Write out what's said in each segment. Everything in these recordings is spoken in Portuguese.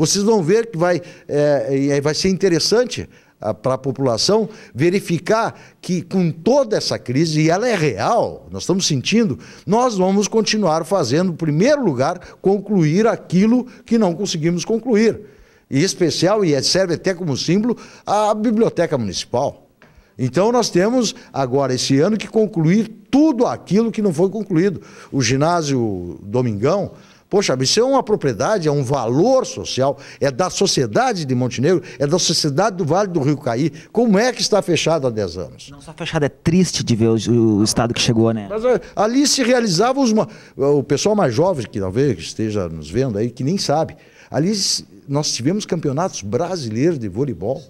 Vocês vão ver que vai, é, é vai ser interessante ah, para a população verificar que com toda essa crise, e ela é real, nós estamos sentindo, nós vamos continuar fazendo, em primeiro lugar, concluir aquilo que não conseguimos concluir. E especial, e serve até como símbolo, a Biblioteca Municipal. Então nós temos agora, esse ano, que concluir tudo aquilo que não foi concluído. O ginásio Domingão, Poxa, isso é uma propriedade, é um valor social, é da sociedade de Montenegro, é da sociedade do Vale do Rio Caí. Como é que está fechado há 10 anos? Não só fechado, é triste de ver o, o estado que chegou, né? Mas ali se realizavam os. O pessoal mais jovem, que talvez esteja nos vendo aí, que nem sabe. Ali nós tivemos campeonatos brasileiros de voleibol.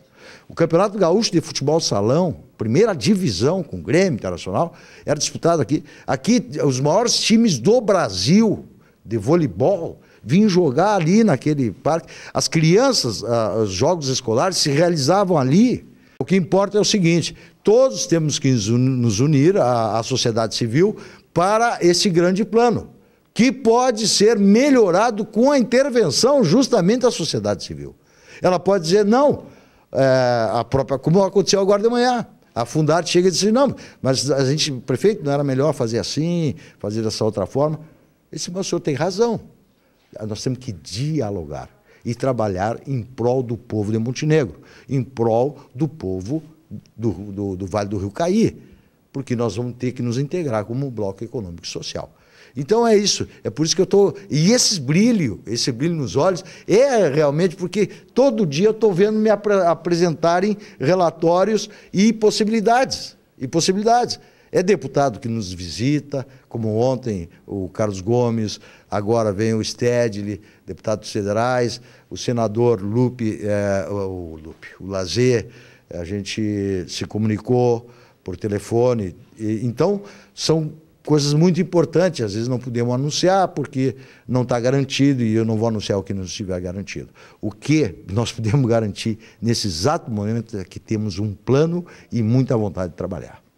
O Campeonato Gaúcho de Futebol Salão, primeira divisão com o Grêmio Internacional, era disputado aqui. Aqui, os maiores times do Brasil de voleibol, vim jogar ali naquele parque. As crianças, ah, os jogos escolares se realizavam ali. O que importa é o seguinte: todos temos que nos unir, a, a sociedade civil, para esse grande plano, que pode ser melhorado com a intervenção justamente da sociedade civil. Ela pode dizer não, é, a própria, como aconteceu agora de manhã. A Fundarte chega e diz: assim, não, mas a gente, prefeito, não era melhor fazer assim, fazer dessa outra forma. Ele disse, mas o senhor tem razão. Ah, nós temos que dialogar e trabalhar em prol do povo de Montenegro, em prol do povo do, do, do Vale do Rio Caí, porque nós vamos ter que nos integrar como um bloco econômico e social. Então é isso, é por isso que eu estou. E esse brilho, esse brilho nos olhos, é realmente porque todo dia eu estou vendo me ap apresentarem relatórios e possibilidades. E possibilidades. É deputado que nos visita, como ontem o Carlos Gomes, agora vem o Stedley, deputados federais, o senador Lupe, é, o, Lupe, o Lazer, a gente se comunicou por telefone. E, então, são coisas muito importantes, às vezes não podemos anunciar porque não está garantido e eu não vou anunciar o que não estiver garantido. O que nós podemos garantir nesse exato momento é que temos um plano e muita vontade de trabalhar.